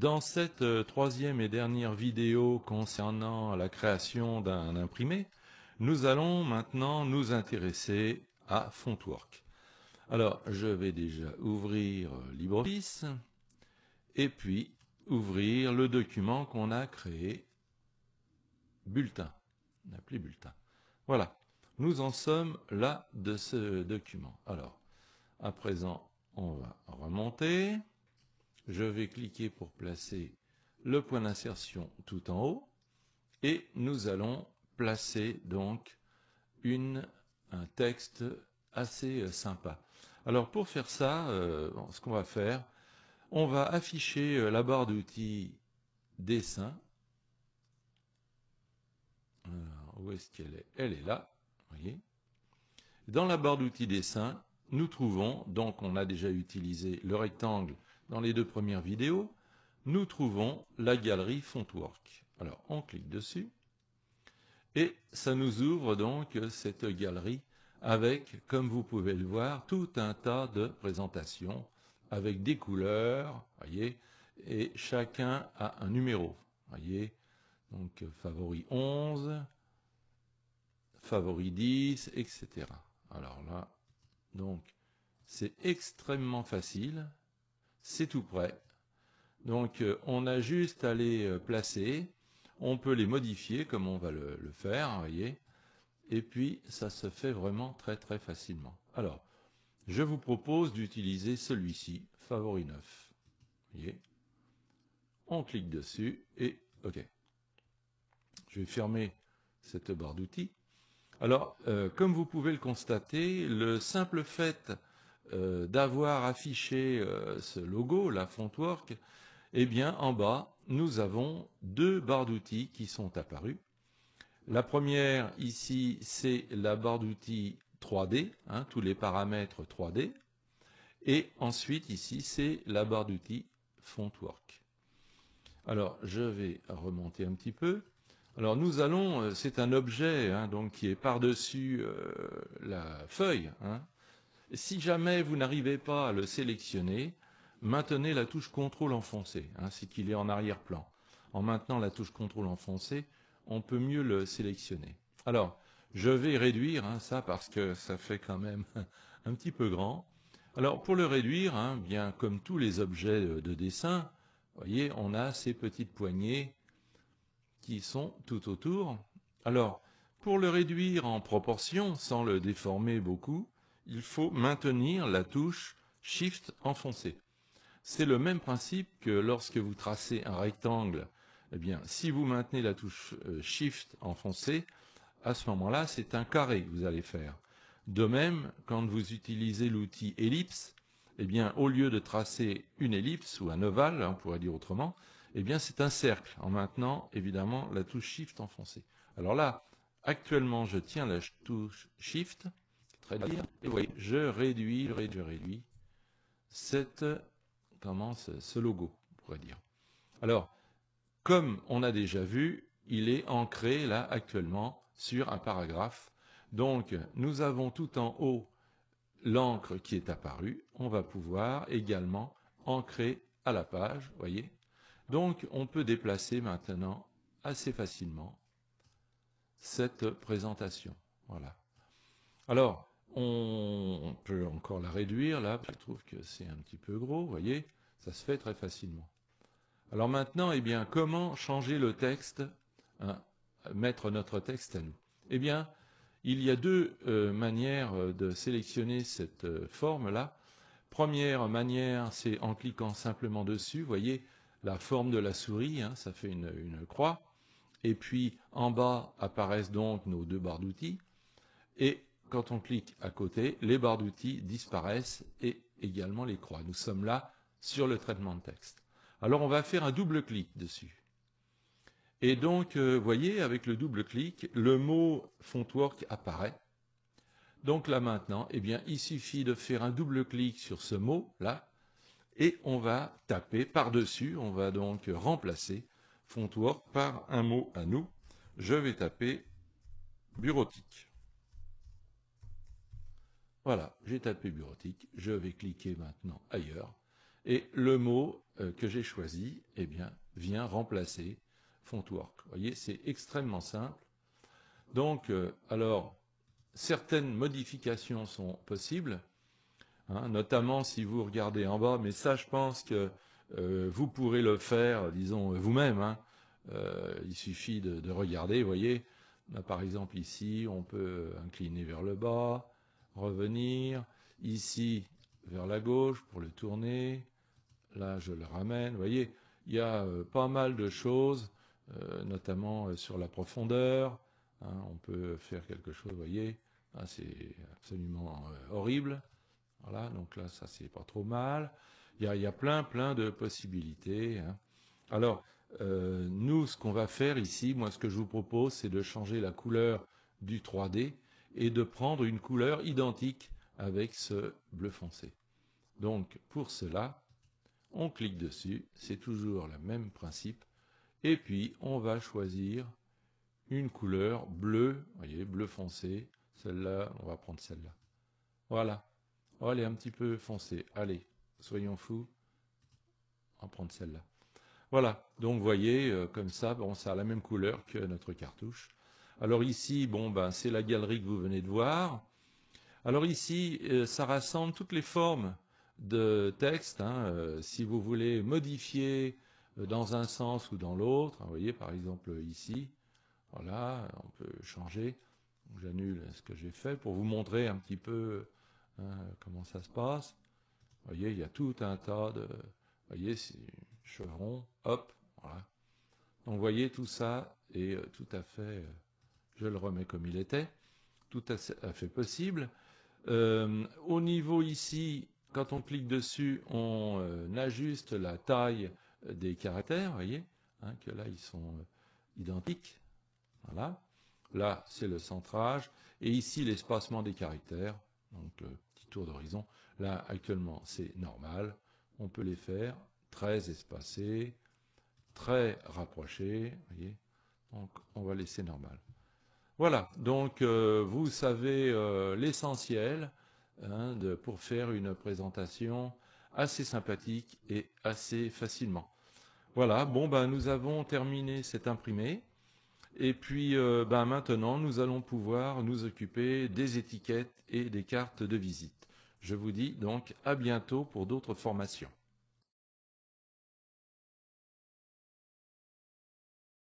Dans cette euh, troisième et dernière vidéo concernant la création d'un imprimé, nous allons maintenant nous intéresser à Fontwork. Alors, je vais déjà ouvrir euh, LibreOffice et puis ouvrir le document qu'on a créé, bulletin. On appelé bulletin. Voilà, nous en sommes là de ce document. Alors, à présent, on va remonter je vais cliquer pour placer le point d'insertion tout en haut et nous allons placer donc un texte assez euh, sympa. Alors pour faire ça, euh, ce qu'on va faire, on va afficher euh, la barre d'outils dessin. Alors, où est-ce qu'elle est Elle est là, voyez. Dans la barre d'outils dessin, nous trouvons, donc on a déjà utilisé le rectangle dans les deux premières vidéos, nous trouvons la galerie Fontwork. Alors on clique dessus, et ça nous ouvre donc cette galerie avec, comme vous pouvez le voir, tout un tas de présentations avec des couleurs, voyez, et chacun a un numéro, voyez, donc favori 11, favori 10, etc. Alors là, donc, c'est extrêmement facile, c'est tout prêt. Donc, euh, on a juste à les euh, placer, on peut les modifier comme on va le, faire, voyez. Et puis, ça se fait vraiment très très facilement. Alors, je vous propose d'utiliser celui-ci, favori 9. Voyez on clique dessus et OK. Je vais fermer cette barre d'outils. Alors, euh, comme vous pouvez le constater, le simple fait euh, d'avoir affiché euh, ce logo, la Fontwork, eh bien, en bas, nous avons deux barres d'outils qui sont apparues. La première, ici, c'est la barre d'outils 3D, hein, tous les paramètres 3D. Et ensuite, ici, c'est la barre d'outils Fontwork. Alors, je vais remonter un petit peu. Alors nous allons, euh, c'est un objet hein, donc qui est par-dessus euh, la feuille. Hein. Si jamais vous n'arrivez pas à le sélectionner, maintenez la touche contrôle enfoncée, hein, c'est qu'il est en arrière-plan. En maintenant la touche contrôle enfoncée, on peut mieux le sélectionner. Alors, je vais réduire ça parce que ça fait quand même un petit peu grand. Alors pour le réduire, bien comme tous les objets euh, de, dessin, dessin, voyez, on a ces petites poignées qui sont tout autour. Alors, pour le réduire en proportion sans le déformer beaucoup, il faut maintenir la touche Shift enfoncée. C'est le même principe que lorsque vous tracez un rectangle. Eh bien, si vous maintenez la touche euh, Shift enfoncée, à ce moment-là, c'est un carré que vous allez faire. De même, quand vous utilisez l'outil ellipse, eh bien, au lieu de tracer une ellipse ou un ovale, hein, on pourrait dire autrement, eh bien c'est un cercle en maintenant évidemment la touche Shift enfoncée. Alors là, actuellement je tiens la touche Shift, très bien, et vous je réduis, réduis, cette, ce logo, on pourrait dire. Alors, comme on a déjà vu, il est ancré là actuellement sur un paragraphe. Donc nous avons tout en haut l'encre qui est apparue. On va pouvoir également ancrer à la page, voyez, donc on peut déplacer maintenant assez facilement cette présentation. Voilà. Alors, on peut encore la réduire, là, je trouve que c'est un petit peu gros, vous voyez, ça se fait très facilement. Alors maintenant, eh bien, comment changer le texte, hein, mettre notre texte à nous Eh bien, il y a deux euh, manières euh, de sélectionner cette euh, forme-là. Première manière, c'est en cliquant simplement dessus, vous voyez, la forme de la souris, hein, ça fait une, croix. Et puis en bas apparaissent donc nos deux barres d'outils. Et quand on clique à côté, les barres d'outils disparaissent et également les croix. Nous sommes là sur le traitement de texte. Alors on va faire un double clic dessus. Et donc, euh, vous voyez, avec le double clic, le mot Fontwork apparaît. Donc là maintenant, eh bien, il suffit de faire un double clic sur ce mot, là, et on va taper par-dessus, on va donc remplacer Fontwork par un mot à nous. Je vais taper bureautique. Voilà, j'ai tapé bureautique, je vais cliquer maintenant ailleurs, et le mot euh, que j'ai choisi, eh bien, vient remplacer Fontwork. Vous voyez, c'est extrêmement simple. Donc, euh, alors, certaines modifications sont possibles, Hein, notamment si vous regardez en bas, mais ça je pense que euh, vous pourrez le faire, disons, vous-même. Hein. Euh, il suffit de, regarder, vous voyez, Là, par exemple ici, on peut incliner vers le bas, revenir, ici vers la gauche pour le tourner, là je le ramène, vous voyez, il y a euh, pas mal de choses, notamment sur la profondeur, hein. on peut faire quelque chose, vous voyez, ah, c'est absolument horrible, voilà, donc là, ça, c'est pas trop mal. Il y a, plein, plein de possibilités. Hein. Alors, euh, nous, ce qu'on va faire ici, moi, ce que je vous propose, c'est de changer la couleur du 3D et de prendre une couleur identique avec ce bleu foncé. Donc, pour cela, on clique dessus, c'est toujours le même principe, et puis on va choisir une couleur bleue, vous voyez, bleu foncé, celle-là, on va prendre celle-là. Voilà, Oh, elle est un petit peu foncée. Allez, soyons fous. On va prendre celle-là. Voilà, donc vous voyez, euh, comme ça, bon, ça a la même couleur que notre cartouche. Alors ici, bon, ben, c'est la galerie que vous venez de voir. Alors ici, euh, ça rassemble toutes les formes de texte. Hein. Euh, si vous voulez modifier dans un sens ou dans l'autre, hein, vous voyez, par exemple ici, voilà, on peut changer. J'annule ce que j'ai fait pour vous montrer un petit peu Hein, comment ça se passe Vous voyez, il y a tout un tas de... Vous voyez, c'est chevron, hop, voilà. Donc vous voyez, tout ça est euh, tout à fait... Euh, je le remets comme il était. Tout à fait possible. Euh, au niveau ici, quand on clique dessus, on ajuste la taille des caractères, vous voyez, hein, que là ils sont identiques. Voilà. Là, c'est le centrage. Et ici, l'espacement des caractères. Donc, tour d'horizon. Là, actuellement, c'est normal. On peut les faire très espacés, très rapprochés. donc, on va laisser normal. Voilà, donc euh, vous savez euh, l'essentiel hein, pour faire une présentation assez sympathique et assez facilement. Voilà, bon ben nous avons terminé cet imprimé. Et puis euh, ben, maintenant, nous allons pouvoir nous occuper des étiquettes et des cartes de visite. Je vous dis donc à bientôt pour d'autres formations.